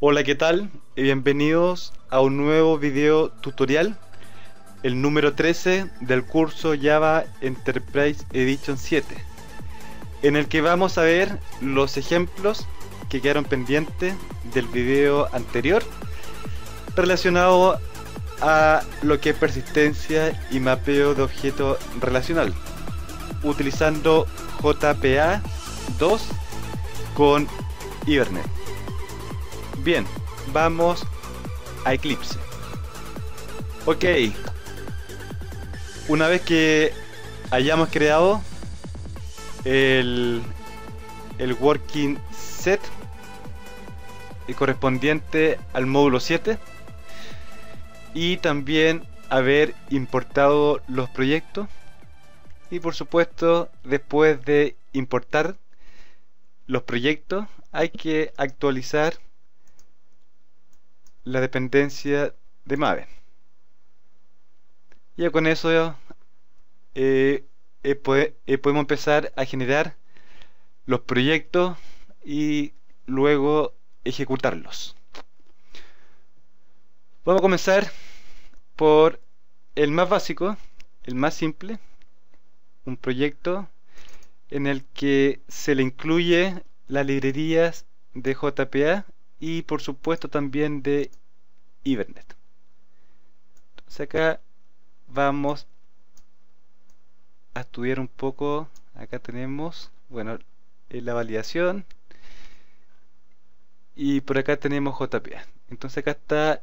Hola, ¿qué tal? y Bienvenidos a un nuevo video tutorial el número 13 del curso Java Enterprise Edition 7, en el que vamos a ver los ejemplos que quedaron pendientes del video anterior relacionado a lo que es persistencia y mapeo de objeto relacional, utilizando JPA 2 con Hibernate. Bien, vamos a Eclipse. Ok, una vez que hayamos creado el, el working set correspondiente al módulo 7 y también haber importado los proyectos y por supuesto después de importar los proyectos hay que actualizar la dependencia de Maven ya con eso eh, eh, eh, podemos empezar a generar los proyectos y luego ejecutarlos. Vamos a comenzar por el más básico, el más simple, un proyecto en el que se le incluye las librerías de JPA y por supuesto también de Ibernet. Entonces acá vamos a estudiar un poco acá tenemos bueno eh, la validación y por acá tenemos JPA entonces acá está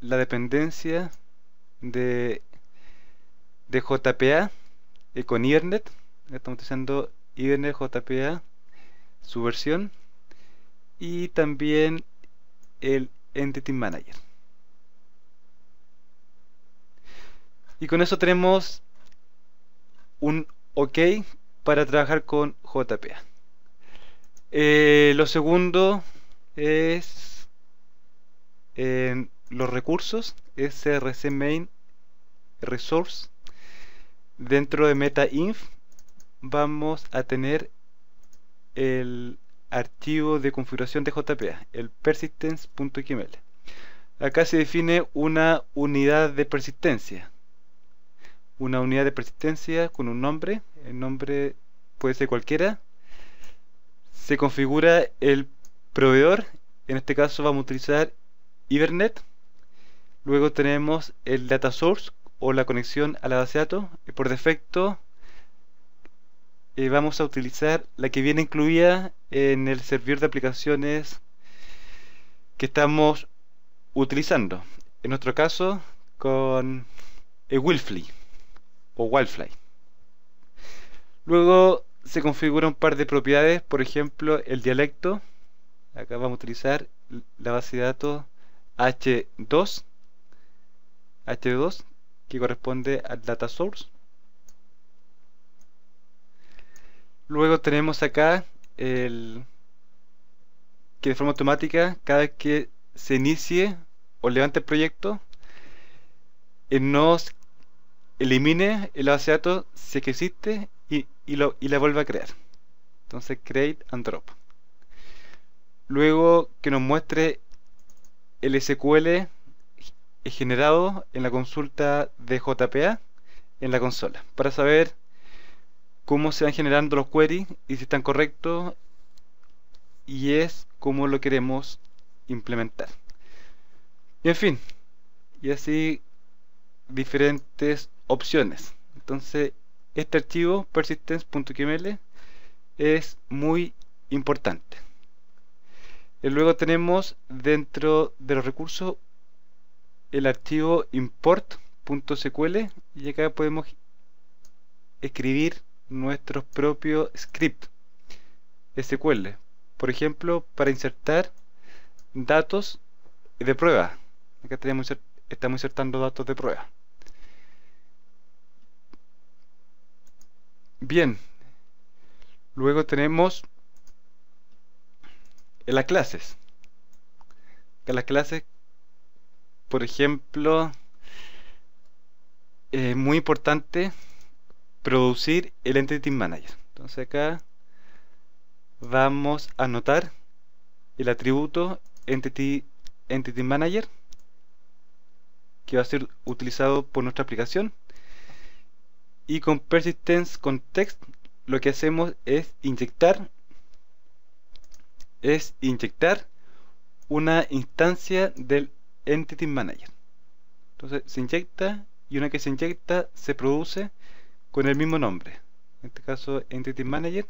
la dependencia de de JPA eh, con Ethernet estamos utilizando Ethernet JPA su versión y también el Entity Manager Y con eso tenemos un OK para trabajar con JPA. Eh, lo segundo es en eh, los recursos, src main resource. Dentro de metainf vamos a tener el archivo de configuración de JPA, el persistence.xml. Acá se define una unidad de persistencia una unidad de persistencia con un nombre, el nombre puede ser cualquiera, se configura el proveedor, en este caso vamos a utilizar Ibernet, luego tenemos el data source o la conexión a la base de datos, por defecto eh, vamos a utilizar la que viene incluida en el servidor de aplicaciones que estamos utilizando. En nuestro caso, con Wilfly o Wildfly. Luego se configura un par de propiedades, por ejemplo, el dialecto. Acá vamos a utilizar la base de datos H2, H2 que corresponde al data source. Luego tenemos acá el que de forma automática, cada vez que se inicie o levante el proyecto, nos elimine el base de datos si que existe y, y, lo, y la vuelva a crear. Entonces create and drop. Luego que nos muestre el SQL generado en la consulta de JPA en la consola para saber cómo se van generando los queries y si están correctos y es como lo queremos implementar. Y en fin, y así diferentes opciones. Entonces, este archivo persistence.qml es muy importante. Y eh, luego tenemos dentro de los recursos el archivo import.sql y acá podemos escribir nuestro propio script SQL. Por ejemplo, para insertar datos de prueba. Acá tenemos, estamos insertando datos de prueba. Bien. Luego tenemos las clases. Las clases, por ejemplo, es eh, muy importante producir el Entity Manager. Entonces acá vamos a anotar el atributo Entity, Entity Manager que va a ser utilizado por nuestra aplicación y con persistence context lo que hacemos es inyectar es inyectar una instancia del entity manager entonces se inyecta y una que se inyecta se produce con el mismo nombre en este caso entity manager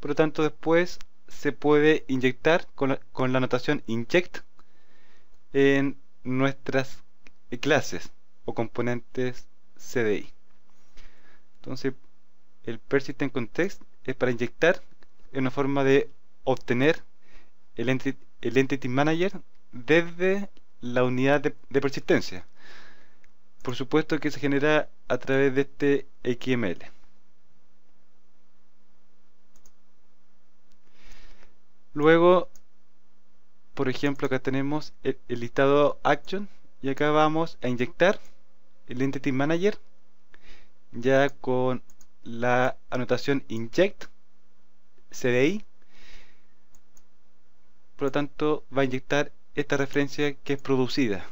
por lo tanto después se puede inyectar con la, anotación inject en nuestras clases o componentes CDI entonces, el persistent e context es para inyectar en una forma de obtener el, el entity manager desde la unidad de, persistencia. Por supuesto que se genera a través de este XML. Luego, por ejemplo, acá tenemos el listado action y acá vamos a inyectar el entity manager ya con la anotación inject CDI. Por lo tanto, va a inyectar esta referencia que es producida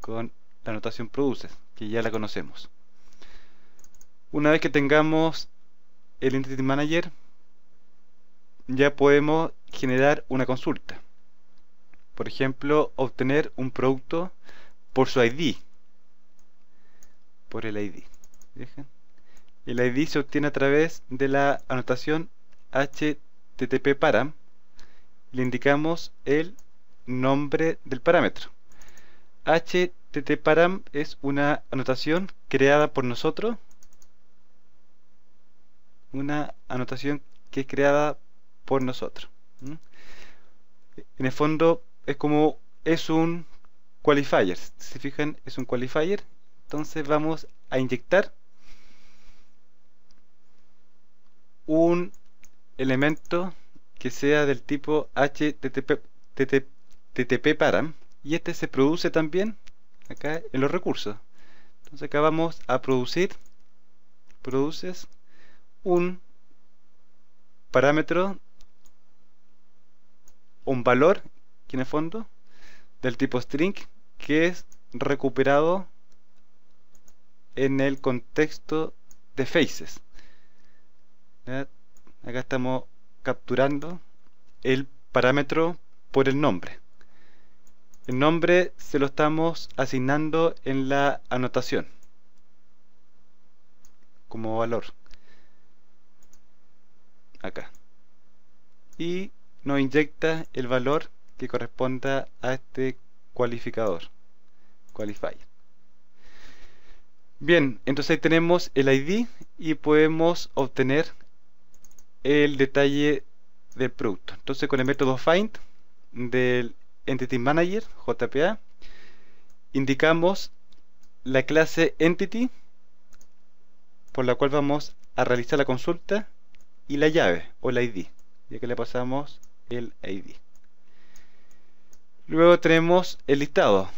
con la anotación PRODUCE que ya la conocemos. Una vez que tengamos el Entity Manager, ya podemos generar una consulta. Por ejemplo, obtener un producto por su ID, por el ID el ID se obtiene a través de la anotación HTTPParam. le indicamos el nombre del parámetro http es una anotación creada por nosotros una anotación que es creada por nosotros en el fondo es como es un qualifier si se fijan es un qualifier entonces vamos a inyectar un elemento que sea del tipo http, TTP param y este se produce también acá en los recursos entonces acá vamos a producir produces un parámetro un valor tiene en el fondo del tipo string que es recuperado en el contexto de faces eh, acá estamos capturando el parámetro por el nombre el nombre se lo estamos asignando en la anotación como valor acá y nos inyecta el valor que corresponda a este cualificador qualify. bien entonces ahí tenemos el id y podemos obtener el detalle del producto. Entonces con el método find del Entity Manager, JPA, indicamos la clase Entity por la cual vamos a realizar la consulta y la llave o la ID, ya que le pasamos el ID. Luego tenemos el listado.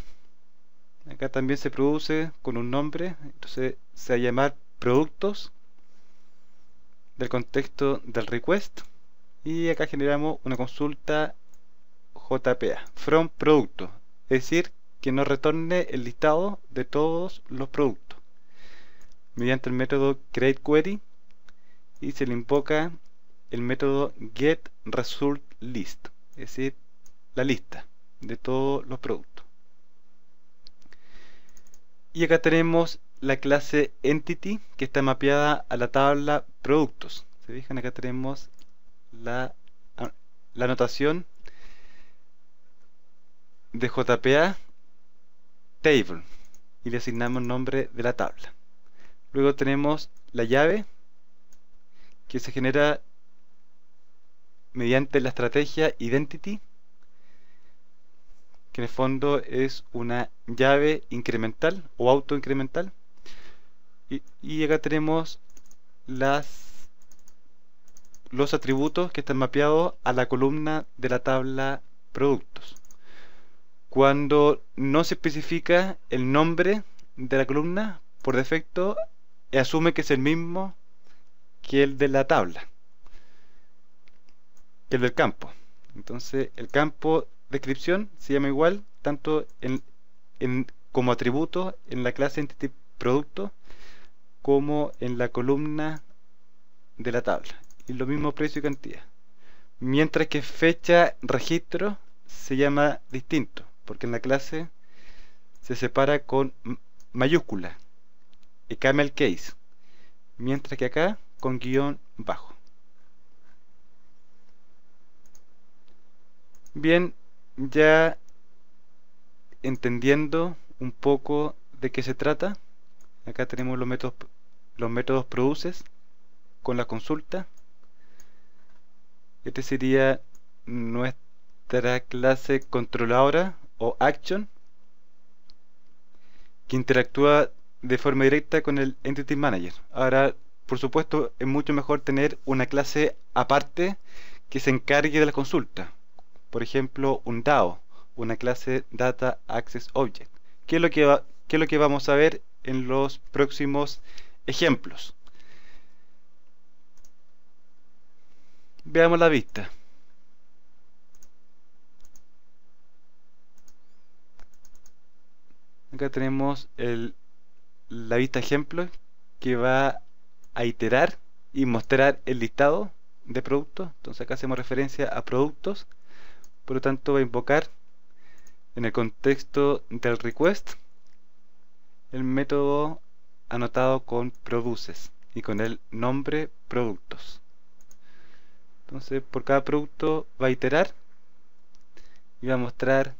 Acá también se produce con un nombre, entonces se va a llamar productos del contexto del request y acá generamos una consulta JPA, from producto, es decir, que nos retorne el listado de todos los productos mediante el método createQuery y se le invoca el método getResultList, es decir, la lista de todos los productos. Y acá tenemos la clase Entity que está mapeada a la tabla Productos. Se fijan, acá tenemos la, ah, anotación de JPA Table y le asignamos nombre de la tabla. Luego tenemos la llave que se genera mediante la estrategia Identity que en el fondo es una llave incremental o autoincremental y, acá tenemos los atributos que están mapeados a la columna de la tabla productos cuando no se especifica el nombre de la columna por defecto eh, asume que es el mismo que el de la tabla que el del campo entonces el campo descripción se llama igual tanto como atributo en la clase entity producto como en la columna de la tabla y lo mismo precio y cantidad mientras que fecha registro se llama distinto porque en la clase se separa con mayúscula y cambia el case mientras que acá con guión bajo bien ya entendiendo un poco de qué se trata acá tenemos los métodos los métodos produces con la consulta este sería nuestra clase controladora o action que interactúa de forma directa con el entity manager ahora por supuesto es mucho mejor tener una clase aparte que se encargue de la consulta por ejemplo un DAO una clase data access object Qué es lo que, que, es lo que vamos a ver en los próximos ejemplos. Veamos la vista. Acá tenemos la vista ejemplo que va a iterar y mostrar el listado de productos. Entonces acá hacemos referencia a productos. Por lo tanto va a invocar en el contexto del request el método anotado con produces y con el nombre productos. Entonces por cada producto va a iterar y va a mostrar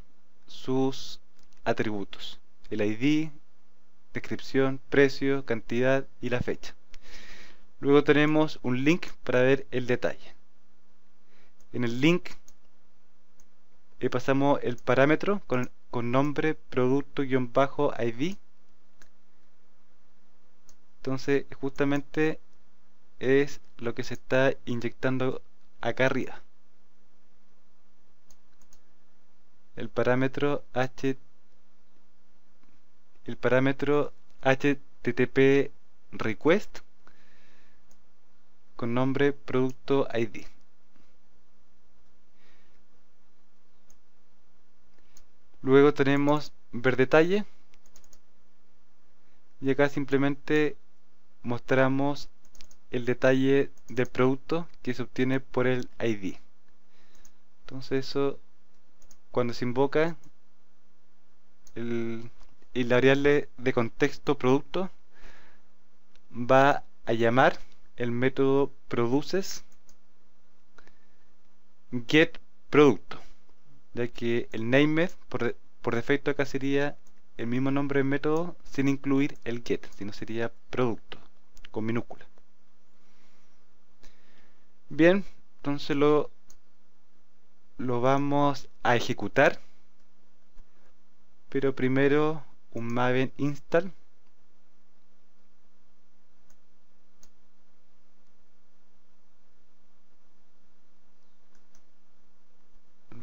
sus atributos, el ID, descripción, precio, cantidad y la fecha. Luego tenemos un link para ver el detalle. En el link eh, pasamos el parámetro con, con nombre, producto-id entonces, justamente es lo que se está inyectando acá arriba. El parámetro h el parámetro http request con nombre producto id. Luego tenemos ver detalle y acá simplemente mostramos el detalle del producto que se obtiene por el ID entonces eso cuando se invoca el, variable de contexto producto va a llamar el método produces get producto ya que el name por, por defecto acá sería el mismo nombre del método sin incluir el get sino sería producto con minúscula. Bien, entonces lo, lo vamos a ejecutar. Pero primero un maven install.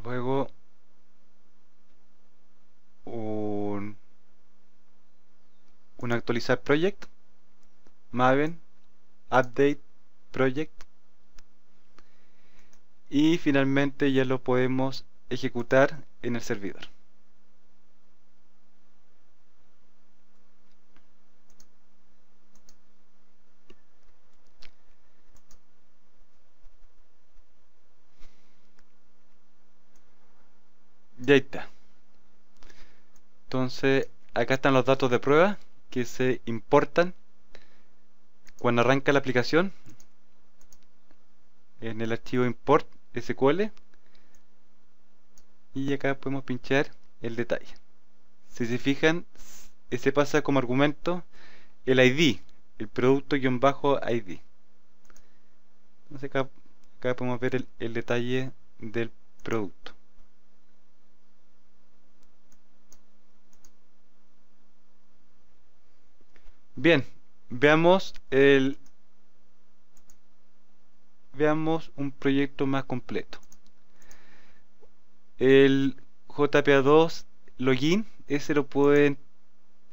Luego un, un actualizar project. Maven, Update, Project. Y finalmente ya lo podemos ejecutar en el servidor. Data. Entonces, acá están los datos de prueba que se importan cuando arranca la aplicación, en el archivo import SQL, y acá podemos pinchar el detalle. Si se fijan, se pasa como argumento el ID, el producto-id. acá, acá, podemos ver el detalle del producto. Bien, Veamos el veamos un proyecto más completo. El JPA2 login, ese lo pueden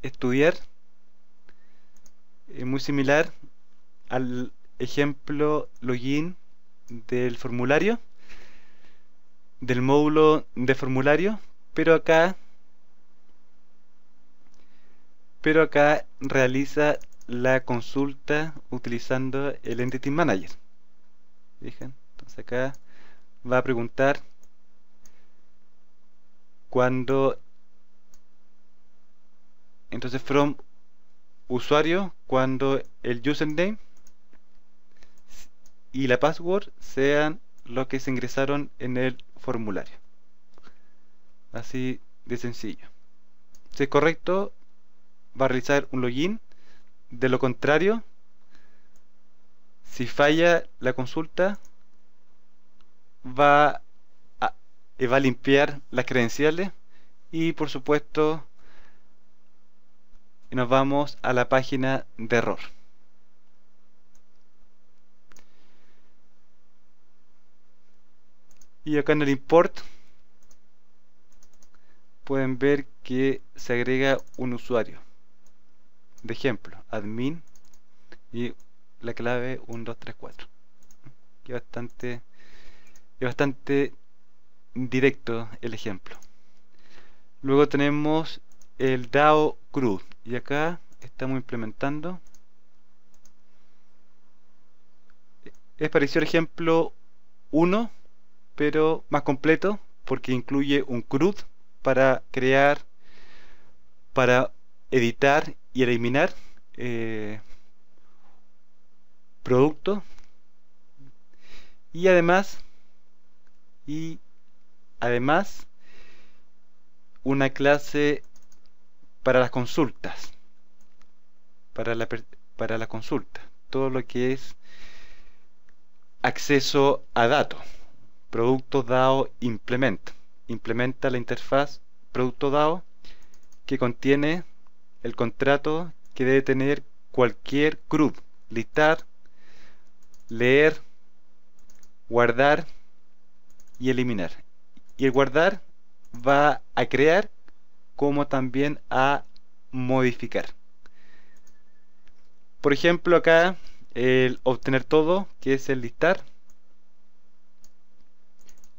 estudiar. Es muy similar al ejemplo login del formulario, del módulo de formulario, pero acá pero acá realiza la consulta utilizando el Entity Manager. Entonces acá va a preguntar cuando entonces from usuario cuando el username y la password sean los que se ingresaron en el formulario así de sencillo si es correcto va a realizar un login de lo contrario, si falla la consulta, va a, eh, va a limpiar las credenciales y por supuesto nos vamos a la página de error. Y acá en el import pueden ver que se agrega un usuario de ejemplo, admin y la clave 1234. Que bastante es bastante directo el ejemplo. Luego tenemos el DAO CRUD y acá estamos implementando es parecido al ejemplo 1 pero más completo porque incluye un CRUD para crear para editar y eliminar eh, producto y además y además una clase para las consultas para la, para la consulta todo lo que es acceso a datos producto DAO implementa implementa la interfaz producto DAO que contiene el contrato que debe tener cualquier CRUD. Listar, leer, guardar y eliminar. Y el guardar va a crear como también a modificar. Por ejemplo acá el obtener todo, que es el listar,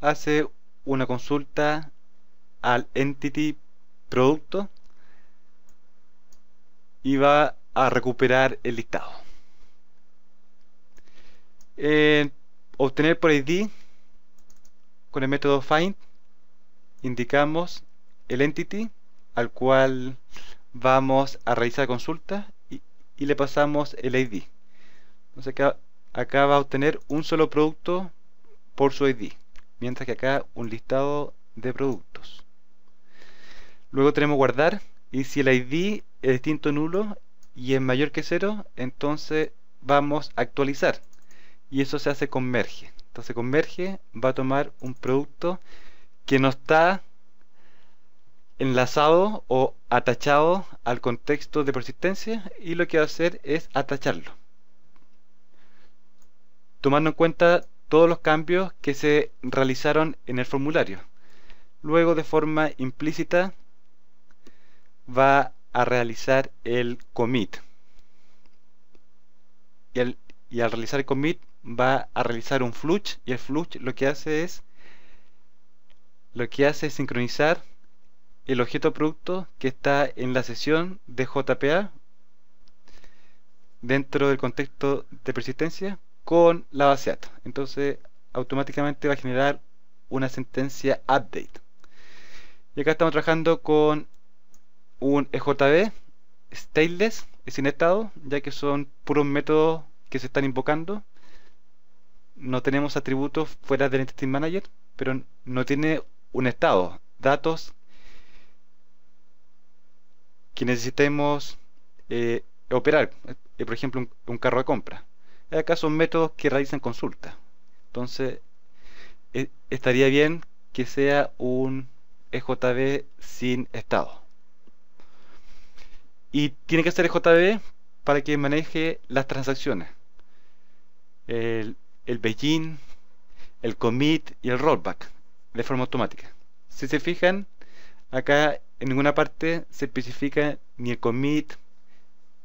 hace una consulta al entity producto va a recuperar el listado eh, obtener por ID con el método find indicamos el entity al cual vamos a realizar consulta y, le pasamos el ID. Entonces acá, acá, va a obtener un solo producto por su ID, mientras que acá un listado de productos. Luego tenemos guardar y si el ID distinto nulo y es mayor que cero entonces vamos a actualizar. Y eso se hace con merge. Entonces con merge va a tomar un producto que no está enlazado o atachado al contexto de persistencia y lo que va a hacer es atacharlo. Tomando en cuenta todos los cambios que se realizaron en el formulario. Luego de forma implícita va a realizar el commit. Y al, realizar el commit va a realizar un flush y el flush lo que hace es lo que hace es sincronizar el objeto producto que está en la sesión de JPA dentro del contexto de persistencia con la base de datos. Entonces automáticamente va a generar una sentencia update. Y acá estamos trabajando con un EJB stateless sin estado, ya que son puros métodos que se están invocando. No tenemos atributos fuera del Entity Manager, pero no tiene un estado. Datos que necesitemos eh, operar, eh, por ejemplo, un, carro de compra. Acá son métodos que realizan consulta. Entonces, eh, estaría bien que sea un EJB sin estado. Y tiene que ser el JB para que maneje las transacciones. El, el begin, el commit y el rollback de forma automática. Si se fijan, acá en ninguna parte se especifica ni el commit,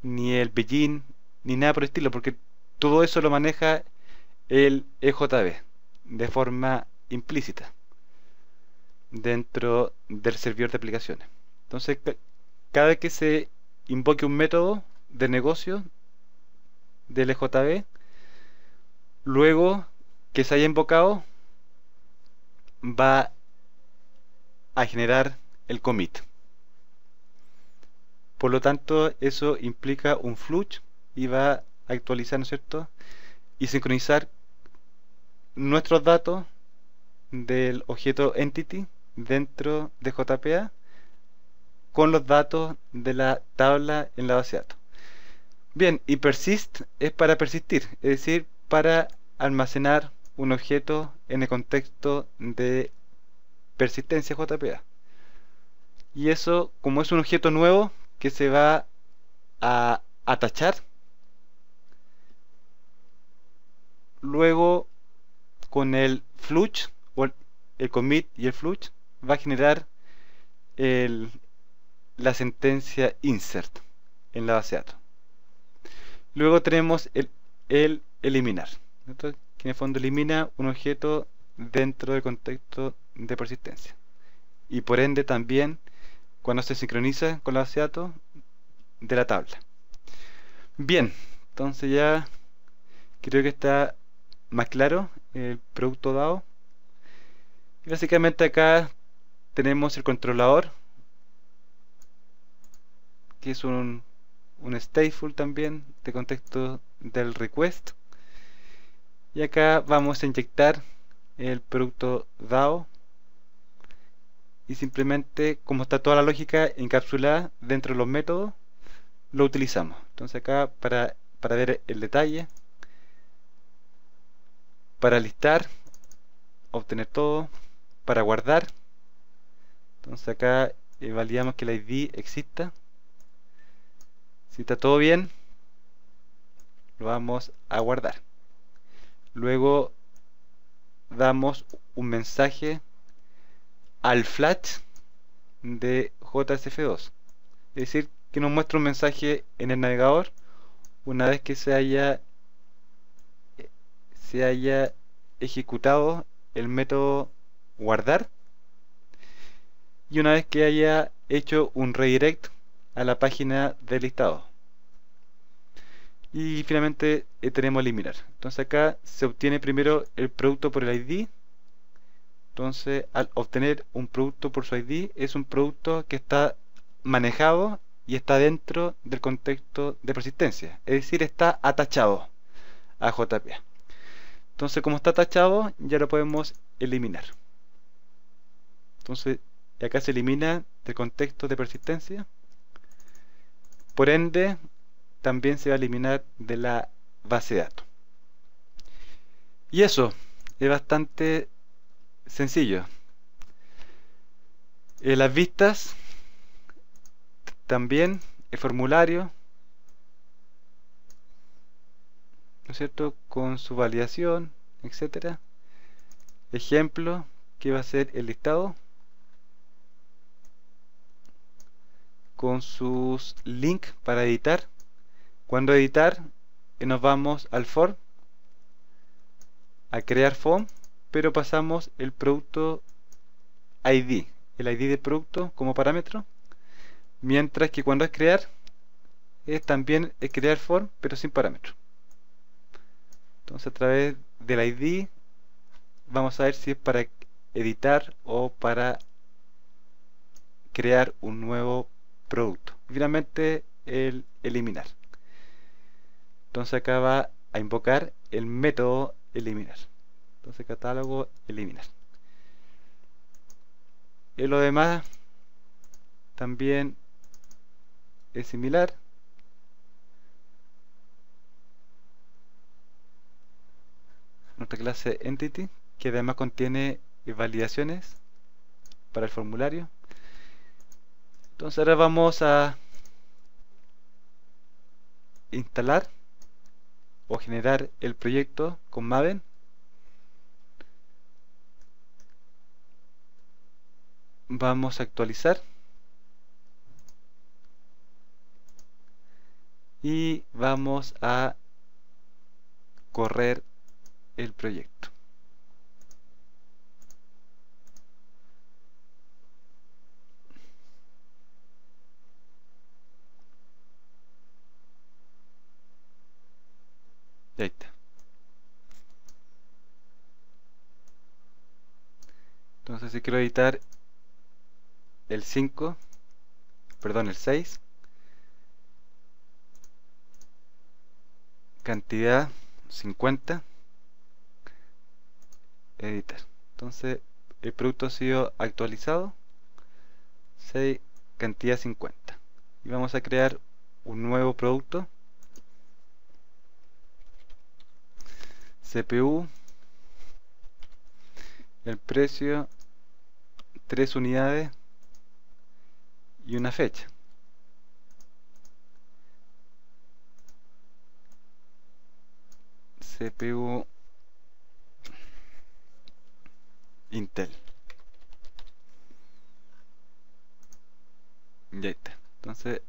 ni el begin, ni nada por el estilo, porque todo eso lo maneja el EJB de forma implícita dentro del servidor de aplicaciones. Entonces, cada que se invoque un método de negocio del EJB. Luego que se haya invocado, va a generar el commit. Por lo tanto, eso implica un flush y va a actualizar, ¿no es cierto? Y sincronizar nuestros datos del objeto entity dentro de JPA con los datos de la tabla en la base de datos. Bien, y persist es para persistir, es decir, para almacenar un objeto en el contexto de persistencia JPA. Y eso, como es un objeto nuevo que se va a atachar, luego con el flush, o el, commit y el flush, va a generar el la sentencia insert en la base de datos. Luego tenemos el, eliminar. que en el fondo elimina un objeto dentro del contexto de persistencia. Y por ende también cuando se sincroniza con la base de datos de la tabla. Bien, entonces ya creo que está más claro el producto dado. básicamente acá tenemos el controlador que es un, un stateful también de contexto del request y acá vamos a inyectar el producto DAO y simplemente como está toda la lógica encapsulada dentro de los métodos lo utilizamos entonces acá para, para ver el detalle para listar obtener todo para guardar entonces acá eh, validamos que el ID exista si está todo bien, lo vamos a guardar. Luego damos un mensaje al flat de JSF2. Es decir, que nos muestra un mensaje en el navegador una vez que se haya se haya ejecutado el método guardar y una vez que haya hecho un redirect a la página del listado. Y finalmente eh, tenemos eliminar. Entonces acá se obtiene primero el producto por el ID. Entonces al obtener un producto por su ID es un producto que está manejado y está dentro del contexto de persistencia. Es decir, está atachado a JPA Entonces como está atachado ya lo podemos eliminar. Entonces acá se elimina del contexto de persistencia. Por ende, también se va a eliminar de la base de datos. Y eso es bastante sencillo. Eh, las vistas, también el formulario, ¿no es cierto? Con su validación, etcétera. Ejemplo, que va a ser el listado. con sus links para editar. Cuando editar, eh, nos vamos al form, a crear form, pero pasamos el producto ID, el ID del producto como parámetro. Mientras que cuando es crear, es también es crear form, pero sin parámetro. Entonces a través del ID vamos a ver si es para editar o para crear un nuevo producto. finalmente el eliminar. Entonces acá va a invocar el método eliminar. Entonces catálogo eliminar. Y lo demás también es similar. Nuestra clase entity que además contiene validaciones para el formulario entonces ahora vamos a instalar o generar el proyecto con Maven vamos a actualizar y vamos a correr el proyecto Entonces si quiero editar el 5, perdón, el 6, cantidad 50, editar. Entonces el producto ha sido actualizado, 6, cantidad 50. Y vamos a crear un nuevo producto. CPU el precio tres unidades y una fecha CPU Intel y ahí está entonces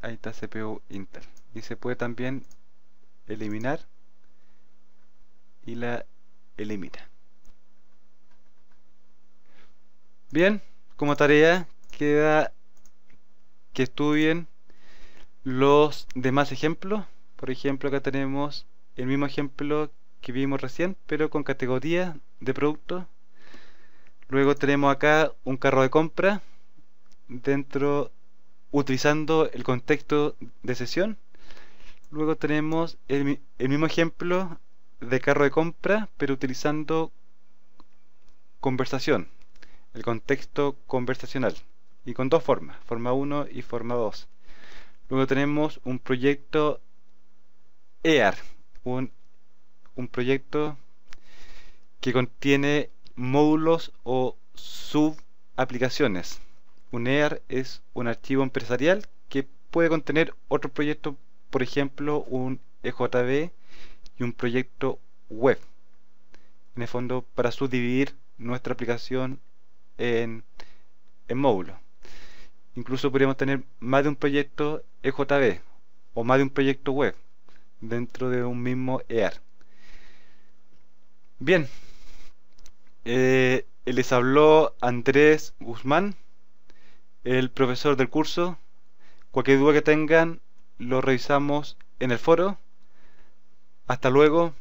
ahí está CPU Intel y se puede también eliminar y la elimina. Bien, como tarea queda que estudien los demás ejemplos. Por ejemplo, acá tenemos el mismo ejemplo que vimos recién, pero con categoría de productos. Luego tenemos acá un carro de compra dentro utilizando el contexto de sesión. Luego tenemos el, el mismo ejemplo de carro de compra, pero utilizando conversación, el contexto conversacional, y con dos formas, forma 1 y forma 2. Luego tenemos un proyecto EAR, un, un proyecto que contiene módulos o subaplicaciones. Un EAR es un archivo empresarial que puede contener otro proyecto, por ejemplo, un EJB y un proyecto web. En el fondo, para subdividir nuestra aplicación en, en módulos. Incluso podríamos tener más de un proyecto EJB o más de un proyecto web dentro de un mismo EAR. Bien, eh, les habló Andrés Guzmán, el profesor del curso. Cualquier duda que tengan, lo revisamos en el foro. Hasta luego.